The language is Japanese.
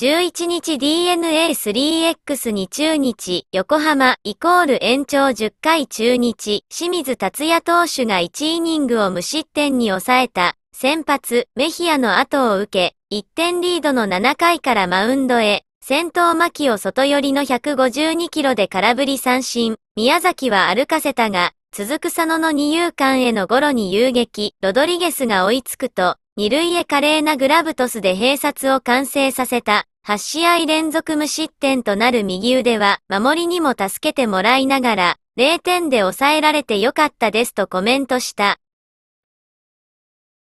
11日 DNA3X に中日、横浜、イコール延長10回中日、清水達也投手が1イニングを無失点に抑えた、先発、メヒアの後を受け、1点リードの7回からマウンドへ、先頭きを外寄りの152キロで空振り三振、宮崎は歩かせたが、続く佐野の二遊間へのゴロに遊撃、ロドリゲスが追いつくと、二塁へ華麗なグラブトスで併殺を完成させた。8試合連続無失点となる右腕は、守りにも助けてもらいながら、0点で抑えられてよかったですとコメントした。